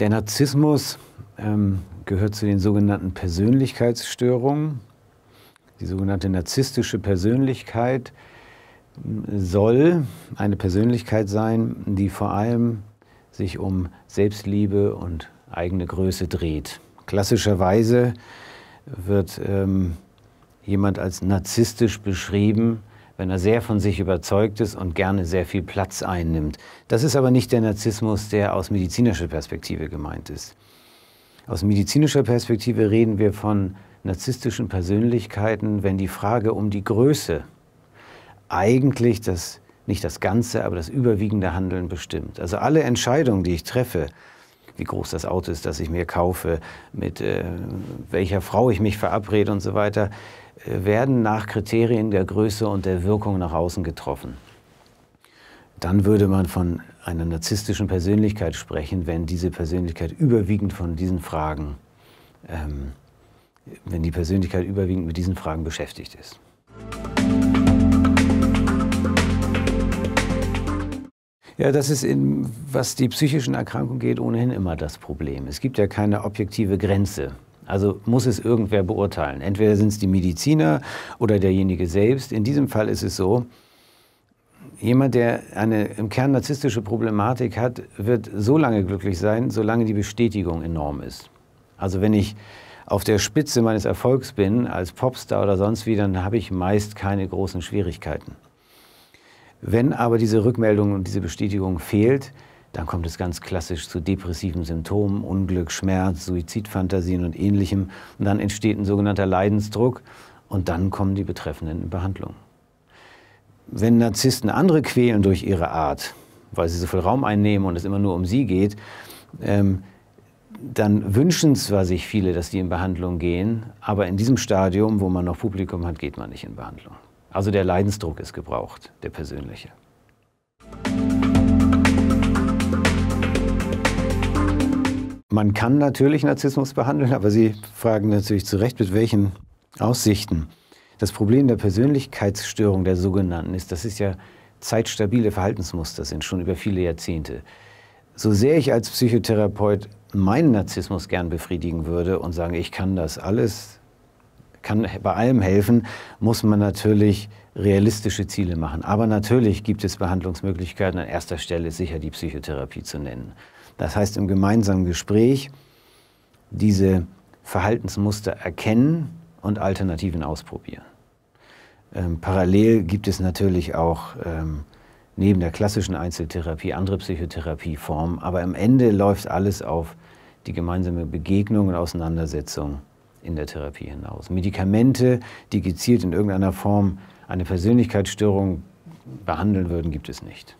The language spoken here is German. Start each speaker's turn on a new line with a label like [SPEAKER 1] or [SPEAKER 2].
[SPEAKER 1] Der Narzissmus ähm, gehört zu den sogenannten Persönlichkeitsstörungen. Die sogenannte narzisstische Persönlichkeit soll eine Persönlichkeit sein, die vor allem sich um Selbstliebe und eigene Größe dreht. Klassischerweise wird ähm, jemand als narzisstisch beschrieben, wenn er sehr von sich überzeugt ist und gerne sehr viel Platz einnimmt. Das ist aber nicht der Narzissmus, der aus medizinischer Perspektive gemeint ist. Aus medizinischer Perspektive reden wir von narzisstischen Persönlichkeiten, wenn die Frage um die Größe eigentlich das nicht das ganze, aber das überwiegende Handeln bestimmt. Also alle Entscheidungen, die ich treffe, wie groß das Auto ist, das ich mir kaufe, mit äh, welcher Frau ich mich verabrede und so weiter, werden nach Kriterien der Größe und der Wirkung nach außen getroffen. Dann würde man von einer narzisstischen Persönlichkeit sprechen, wenn diese Persönlichkeit überwiegend von diesen Fragen, ähm, wenn die Persönlichkeit überwiegend mit diesen Fragen beschäftigt ist. Ja, das ist, in, was die psychischen Erkrankungen geht, ohnehin immer das Problem. Es gibt ja keine objektive Grenze also muss es irgendwer beurteilen. Entweder sind es die Mediziner oder derjenige selbst. In diesem Fall ist es so, jemand, der eine im Kern narzisstische Problematik hat, wird so lange glücklich sein, solange die Bestätigung enorm ist. Also wenn ich auf der Spitze meines Erfolgs bin, als Popstar oder sonst wie, dann habe ich meist keine großen Schwierigkeiten. Wenn aber diese Rückmeldung und diese Bestätigung fehlt, dann kommt es ganz klassisch zu depressiven Symptomen, Unglück, Schmerz, Suizidfantasien und ähnlichem. Und dann entsteht ein sogenannter Leidensdruck und dann kommen die Betreffenden in Behandlung. Wenn Narzissten andere quälen durch ihre Art, weil sie so viel Raum einnehmen und es immer nur um sie geht, ähm, dann wünschen zwar sich viele, dass die in Behandlung gehen, aber in diesem Stadium, wo man noch Publikum hat, geht man nicht in Behandlung. Also der Leidensdruck ist gebraucht, der persönliche. Man kann natürlich Narzissmus behandeln, aber Sie fragen natürlich zu Recht, mit welchen Aussichten. Das Problem der Persönlichkeitsstörung der sogenannten ist, das ist ja zeitstabile Verhaltensmuster sind, schon über viele Jahrzehnte. So sehr ich als Psychotherapeut meinen Narzissmus gern befriedigen würde und sagen, ich kann das alles, kann bei allem helfen, muss man natürlich realistische Ziele machen. Aber natürlich gibt es Behandlungsmöglichkeiten. An erster Stelle ist sicher die Psychotherapie zu nennen. Das heißt, im gemeinsamen Gespräch diese Verhaltensmuster erkennen und Alternativen ausprobieren. Ähm, parallel gibt es natürlich auch ähm, neben der klassischen Einzeltherapie andere Psychotherapieformen, aber am Ende läuft alles auf die gemeinsame Begegnung und Auseinandersetzung in der Therapie hinaus. Medikamente, die gezielt in irgendeiner Form eine Persönlichkeitsstörung behandeln würden, gibt es nicht.